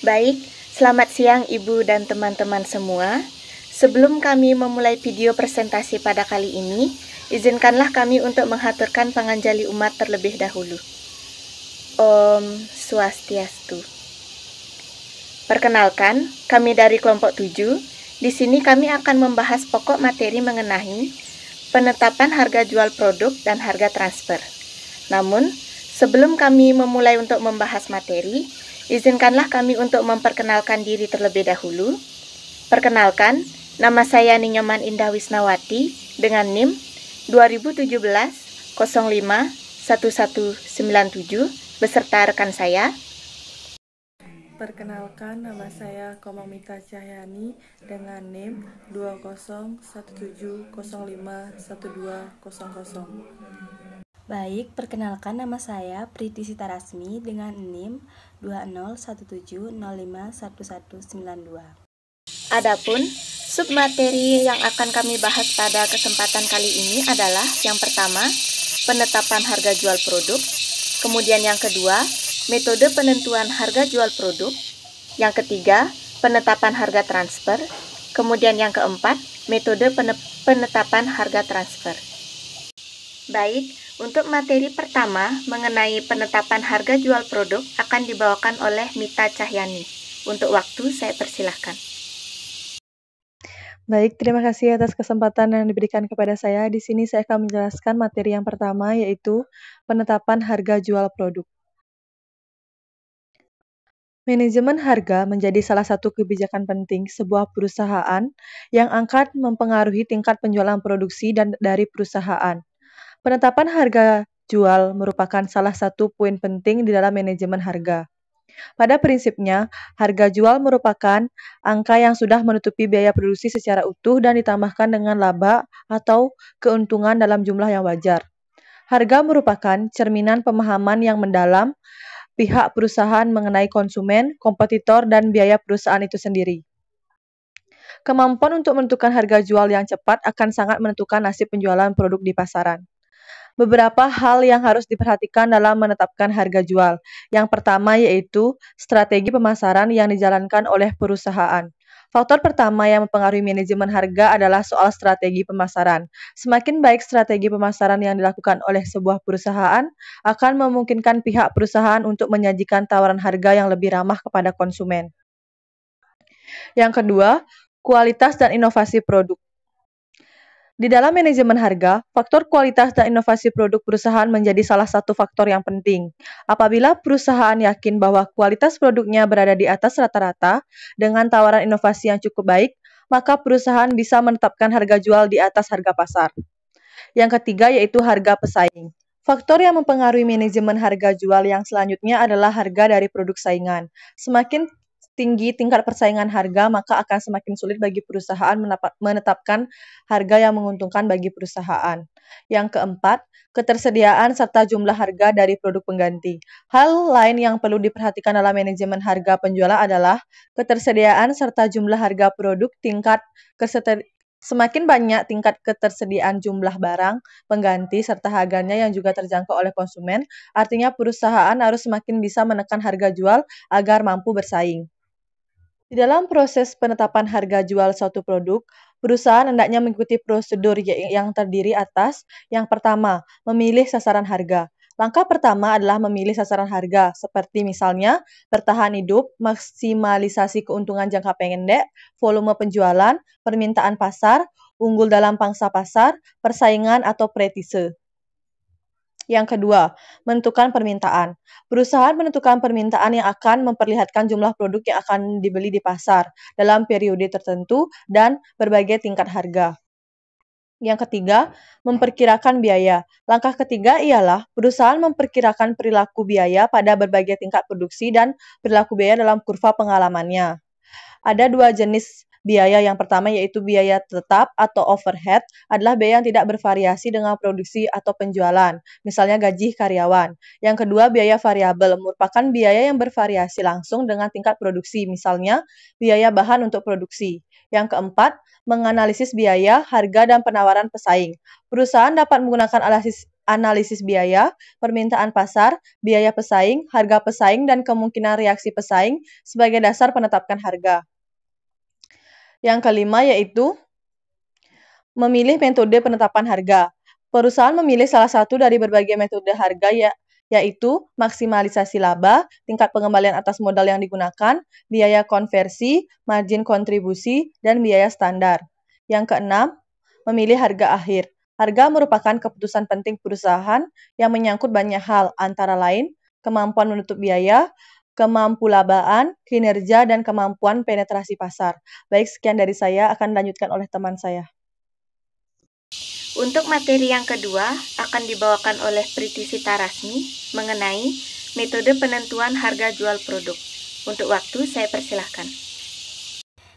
Baik, selamat siang Ibu dan teman-teman semua. Sebelum kami memulai video presentasi pada kali ini, izinkanlah kami untuk menghaturkan penganjali umat terlebih dahulu. Om Swastiastu. Perkenalkan, kami dari kelompok 7. Di sini kami akan membahas pokok materi mengenai penetapan harga jual produk dan harga transfer. Namun, sebelum kami memulai untuk membahas materi, Izinkanlah kami untuk memperkenalkan diri terlebih dahulu. Perkenalkan, nama saya Ninyoman Indah Wisnawati dengan NIM 2017 05 1197 beserta rekan saya. Perkenalkan, nama saya Komamita Cahyani dengan NIM 2017 2017051200. Baik, perkenalkan nama saya Priti Sitarasmi dengan NIM 2017051192. Adapun submateri yang akan kami bahas pada kesempatan kali ini adalah yang pertama, penetapan harga jual produk, kemudian yang kedua, metode penentuan harga jual produk, yang ketiga, penetapan harga transfer, kemudian yang keempat, metode penetapan harga transfer. Baik, untuk materi pertama mengenai penetapan harga jual produk akan dibawakan oleh Mita Cahyani. Untuk waktu saya persilahkan. Baik, terima kasih atas kesempatan yang diberikan kepada saya. Di sini saya akan menjelaskan materi yang pertama yaitu penetapan harga jual produk. Manajemen harga menjadi salah satu kebijakan penting sebuah perusahaan yang angkat mempengaruhi tingkat penjualan produksi dan dari perusahaan. Penetapan harga jual merupakan salah satu poin penting di dalam manajemen harga. Pada prinsipnya, harga jual merupakan angka yang sudah menutupi biaya produksi secara utuh dan ditambahkan dengan laba atau keuntungan dalam jumlah yang wajar. Harga merupakan cerminan pemahaman yang mendalam pihak perusahaan mengenai konsumen, kompetitor, dan biaya perusahaan itu sendiri. Kemampuan untuk menentukan harga jual yang cepat akan sangat menentukan nasib penjualan produk di pasaran beberapa hal yang harus diperhatikan dalam menetapkan harga jual. Yang pertama yaitu strategi pemasaran yang dijalankan oleh perusahaan. Faktor pertama yang mempengaruhi manajemen harga adalah soal strategi pemasaran. Semakin baik strategi pemasaran yang dilakukan oleh sebuah perusahaan, akan memungkinkan pihak perusahaan untuk menyajikan tawaran harga yang lebih ramah kepada konsumen. Yang kedua, kualitas dan inovasi produk. Di dalam manajemen harga, faktor kualitas dan inovasi produk perusahaan menjadi salah satu faktor yang penting. Apabila perusahaan yakin bahwa kualitas produknya berada di atas rata-rata dengan tawaran inovasi yang cukup baik, maka perusahaan bisa menetapkan harga jual di atas harga pasar. Yang ketiga yaitu harga pesaing. Faktor yang mempengaruhi manajemen harga jual yang selanjutnya adalah harga dari produk saingan. Semakin tinggi tingkat persaingan harga, maka akan semakin sulit bagi perusahaan menetapkan harga yang menguntungkan bagi perusahaan. Yang keempat, ketersediaan serta jumlah harga dari produk pengganti. Hal lain yang perlu diperhatikan dalam manajemen harga penjualan adalah ketersediaan serta jumlah harga produk tingkat Semakin banyak tingkat ketersediaan jumlah barang pengganti serta harganya yang juga terjangkau oleh konsumen, artinya perusahaan harus semakin bisa menekan harga jual agar mampu bersaing. Di dalam proses penetapan harga jual suatu produk, perusahaan hendaknya mengikuti prosedur yang terdiri atas. Yang pertama, memilih sasaran harga. Langkah pertama adalah memilih sasaran harga, seperti misalnya bertahan hidup, maksimalisasi keuntungan jangka pendek, volume penjualan, permintaan pasar, unggul dalam pangsa pasar, persaingan atau pretise. Yang kedua, menentukan permintaan. Perusahaan menentukan permintaan yang akan memperlihatkan jumlah produk yang akan dibeli di pasar dalam periode tertentu dan berbagai tingkat harga. Yang ketiga, memperkirakan biaya. Langkah ketiga ialah perusahaan memperkirakan perilaku biaya pada berbagai tingkat produksi dan perilaku biaya dalam kurva pengalamannya. Ada dua jenis Biaya yang pertama yaitu biaya tetap atau overhead adalah biaya yang tidak bervariasi dengan produksi atau penjualan, misalnya gaji karyawan. Yang kedua, biaya variabel merupakan biaya yang bervariasi langsung dengan tingkat produksi, misalnya biaya bahan untuk produksi. Yang keempat, menganalisis biaya, harga, dan penawaran pesaing. Perusahaan dapat menggunakan analisis, analisis biaya, permintaan pasar, biaya pesaing, harga pesaing, dan kemungkinan reaksi pesaing sebagai dasar penetapkan harga. Yang kelima yaitu memilih metode penetapan harga. Perusahaan memilih salah satu dari berbagai metode harga ya, yaitu maksimalisasi laba, tingkat pengembalian atas modal yang digunakan, biaya konversi, margin kontribusi, dan biaya standar. Yang keenam, memilih harga akhir. Harga merupakan keputusan penting perusahaan yang menyangkut banyak hal, antara lain kemampuan menutup biaya, kemampu labaan, kinerja, dan kemampuan penetrasi pasar. Baik, sekian dari saya, akan dilanjutkan oleh teman saya. Untuk materi yang kedua, akan dibawakan oleh Priti Rasmi mengenai metode penentuan harga jual produk. Untuk waktu, saya persilahkan.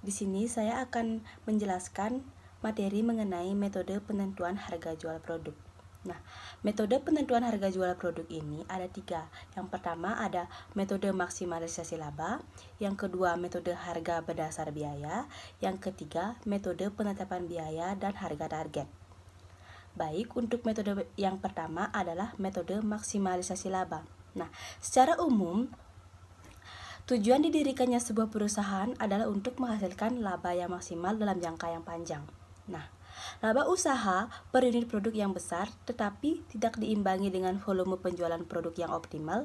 Di sini saya akan menjelaskan materi mengenai metode penentuan harga jual produk. Nah, metode penentuan harga jual produk ini ada tiga. Yang pertama ada metode maksimalisasi laba, yang kedua metode harga berdasar biaya, yang ketiga metode penetapan biaya dan harga target. Baik, untuk metode yang pertama adalah metode maksimalisasi laba. Nah, secara umum, tujuan didirikannya sebuah perusahaan adalah untuk menghasilkan laba yang maksimal dalam jangka yang panjang. Nah, Laba usaha per unit produk yang besar tetapi tidak diimbangi dengan volume penjualan produk yang optimal,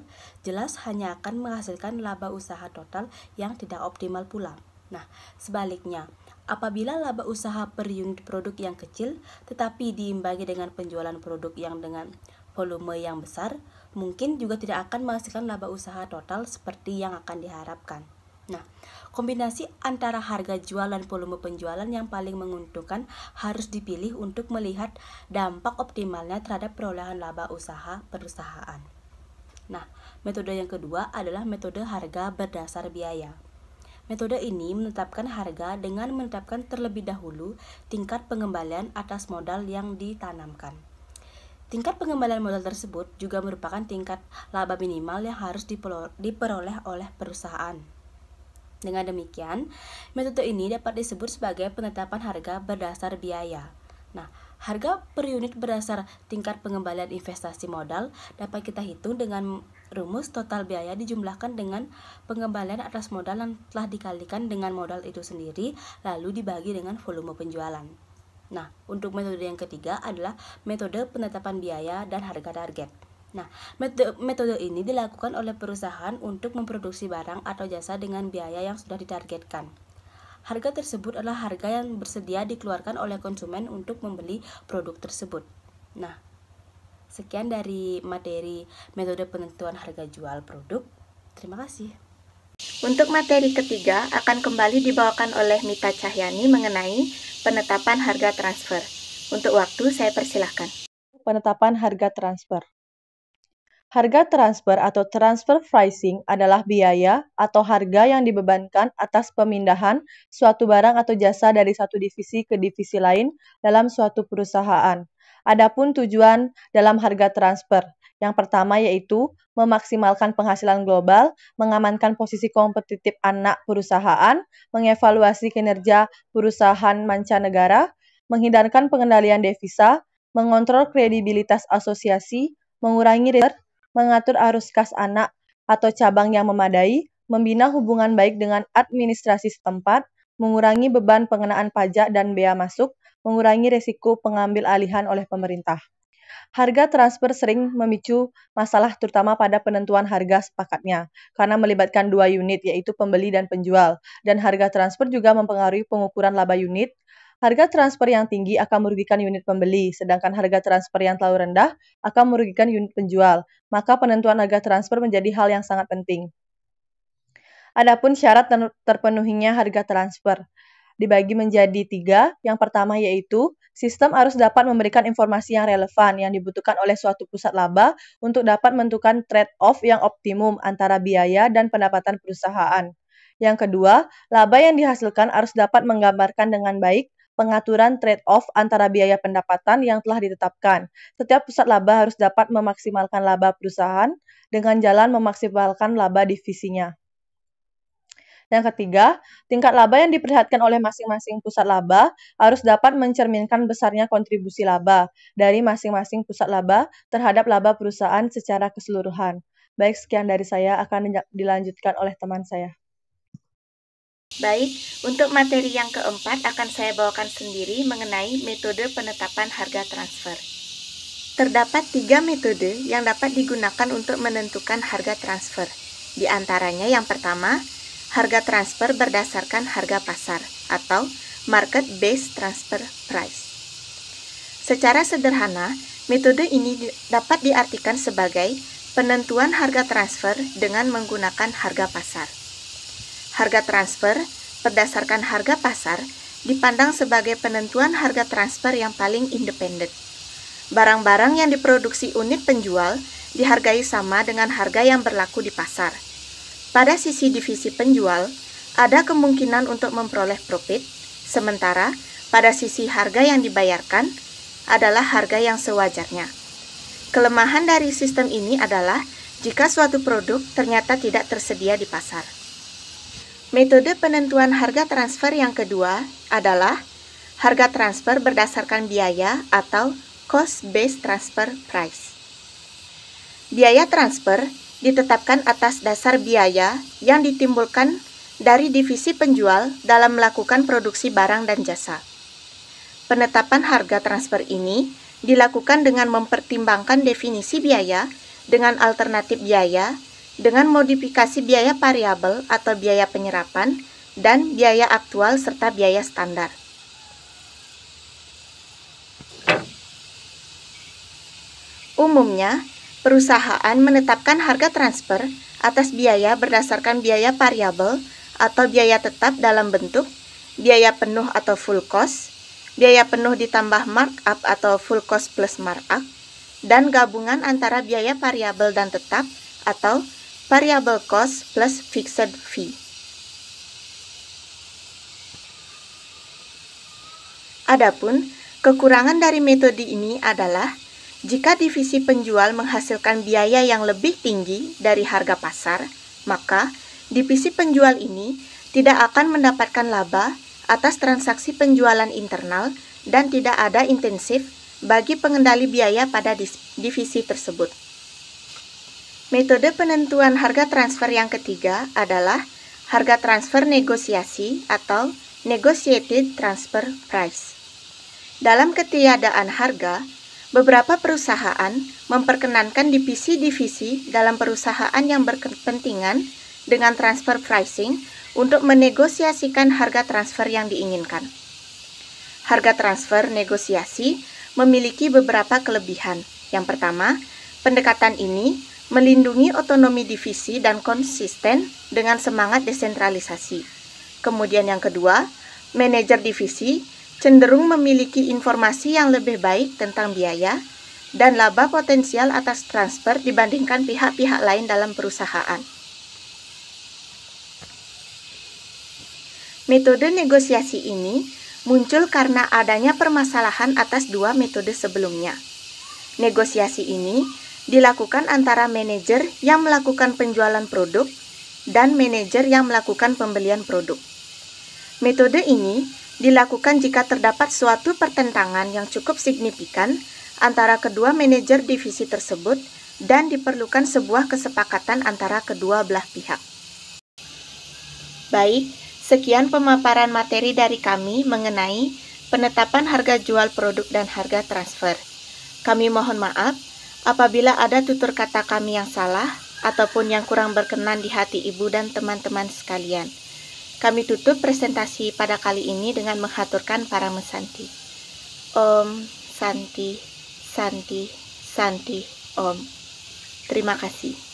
jelas hanya akan menghasilkan laba usaha total yang tidak optimal pula. Nah, sebaliknya, apabila laba usaha per unit produk yang kecil tetapi diimbangi dengan penjualan produk yang dengan volume yang besar, mungkin juga tidak akan menghasilkan laba usaha total seperti yang akan diharapkan. Nah, kombinasi antara harga jual dan volume penjualan yang paling menguntungkan harus dipilih untuk melihat dampak optimalnya terhadap perolehan laba usaha perusahaan. Nah, metode yang kedua adalah metode harga berdasar biaya. Metode ini menetapkan harga dengan menetapkan terlebih dahulu tingkat pengembalian atas modal yang ditanamkan. Tingkat pengembalian modal tersebut juga merupakan tingkat laba minimal yang harus diperoleh oleh perusahaan. Dengan demikian, metode ini dapat disebut sebagai penetapan harga berdasar biaya. Nah, harga per unit berdasar tingkat pengembalian investasi modal dapat kita hitung dengan rumus total biaya dijumlahkan dengan pengembalian atas modal yang telah dikalikan dengan modal itu sendiri lalu dibagi dengan volume penjualan. Nah, untuk metode yang ketiga adalah metode penetapan biaya dan harga target. Nah, metode, ini dilakukan oleh perusahaan untuk memproduksi barang atau jasa dengan biaya yang sudah ditargetkan. Harga tersebut adalah harga yang bersedia dikeluarkan oleh konsumen untuk membeli produk tersebut. Nah, sekian dari materi metode penentuan harga jual produk. Terima kasih. Untuk materi ketiga akan kembali dibawakan oleh Mita Cahyani mengenai penetapan harga transfer. Untuk waktu saya persilahkan. Penetapan harga transfer. Harga transfer atau transfer pricing adalah biaya atau harga yang dibebankan atas pemindahan suatu barang atau jasa dari satu divisi ke divisi lain dalam suatu perusahaan. Adapun tujuan dalam harga transfer, yang pertama yaitu memaksimalkan penghasilan global, mengamankan posisi kompetitif anak perusahaan, mengevaluasi kinerja perusahaan mancanegara, menghindarkan pengendalian devisa, mengontrol kredibilitas asosiasi, mengurangi risiko mengatur arus kas anak atau cabang yang memadai, membina hubungan baik dengan administrasi setempat, mengurangi beban pengenaan pajak dan bea masuk, mengurangi risiko pengambil alihan oleh pemerintah. Harga transfer sering memicu masalah terutama pada penentuan harga sepakatnya, karena melibatkan dua unit yaitu pembeli dan penjual, dan harga transfer juga mempengaruhi pengukuran laba unit, Harga transfer yang tinggi akan merugikan unit pembeli, sedangkan harga transfer yang terlalu rendah akan merugikan unit penjual. Maka penentuan harga transfer menjadi hal yang sangat penting. Adapun syarat terpenuhinya harga transfer dibagi menjadi tiga. Yang pertama yaitu sistem harus dapat memberikan informasi yang relevan yang dibutuhkan oleh suatu pusat laba untuk dapat menentukan trade-off yang optimum antara biaya dan pendapatan perusahaan. Yang kedua, laba yang dihasilkan harus dapat menggambarkan dengan baik pengaturan trade-off antara biaya pendapatan yang telah ditetapkan. Setiap pusat laba harus dapat memaksimalkan laba perusahaan dengan jalan memaksimalkan laba divisinya. Yang ketiga, tingkat laba yang diperlihatkan oleh masing-masing pusat laba harus dapat mencerminkan besarnya kontribusi laba dari masing-masing pusat laba terhadap laba perusahaan secara keseluruhan. Baik, sekian dari saya akan dilanjutkan oleh teman saya. Baik, untuk materi yang keempat akan saya bawakan sendiri mengenai metode penetapan harga transfer. Terdapat tiga metode yang dapat digunakan untuk menentukan harga transfer. Di antaranya yang pertama, harga transfer berdasarkan harga pasar atau market based transfer price. Secara sederhana, metode ini dapat diartikan sebagai penentuan harga transfer dengan menggunakan harga pasar. Harga transfer berdasarkan harga pasar dipandang sebagai penentuan harga transfer yang paling independen. Barang-barang yang diproduksi unit penjual dihargai sama dengan harga yang berlaku di pasar. Pada sisi divisi penjual, ada kemungkinan untuk memperoleh profit, sementara pada sisi harga yang dibayarkan adalah harga yang sewajarnya. Kelemahan dari sistem ini adalah jika suatu produk ternyata tidak tersedia di pasar. Metode penentuan harga transfer yang kedua adalah harga transfer berdasarkan biaya atau cost-based transfer price. Biaya transfer ditetapkan atas dasar biaya yang ditimbulkan dari divisi penjual dalam melakukan produksi barang dan jasa. Penetapan harga transfer ini dilakukan dengan mempertimbangkan definisi biaya dengan alternatif biaya dengan modifikasi biaya variabel atau biaya penyerapan dan biaya aktual serta biaya standar. Umumnya, perusahaan menetapkan harga transfer atas biaya berdasarkan biaya variabel atau biaya tetap dalam bentuk biaya penuh atau full cost, biaya penuh ditambah markup atau full cost plus markup, dan gabungan antara biaya variabel dan tetap atau variable cost plus fixed fee. Adapun, kekurangan dari metode ini adalah jika divisi penjual menghasilkan biaya yang lebih tinggi dari harga pasar, maka divisi penjual ini tidak akan mendapatkan laba atas transaksi penjualan internal dan tidak ada intensif bagi pengendali biaya pada divisi tersebut. Metode penentuan harga transfer yang ketiga adalah harga transfer negosiasi atau negotiated transfer price. Dalam ketiadaan harga, beberapa perusahaan memperkenankan divisi-divisi dalam perusahaan yang berkepentingan dengan transfer pricing untuk menegosiasikan harga transfer yang diinginkan. Harga transfer negosiasi memiliki beberapa kelebihan. Yang pertama, pendekatan ini melindungi otonomi divisi dan konsisten dengan semangat desentralisasi. Kemudian yang kedua, manajer divisi cenderung memiliki informasi yang lebih baik tentang biaya dan laba potensial atas transfer dibandingkan pihak-pihak lain dalam perusahaan. Metode negosiasi ini muncul karena adanya permasalahan atas dua metode sebelumnya. Negosiasi ini dilakukan antara manajer yang melakukan penjualan produk dan manajer yang melakukan pembelian produk. Metode ini dilakukan jika terdapat suatu pertentangan yang cukup signifikan antara kedua manajer divisi tersebut dan diperlukan sebuah kesepakatan antara kedua belah pihak. Baik, sekian pemaparan materi dari kami mengenai penetapan harga jual produk dan harga transfer. Kami mohon maaf Apabila ada tutur kata kami yang salah ataupun yang kurang berkenan di hati ibu dan teman-teman sekalian. Kami tutup presentasi pada kali ini dengan menghaturkan para mesanti. Om Santi, Santi, Santi, Om. Terima kasih.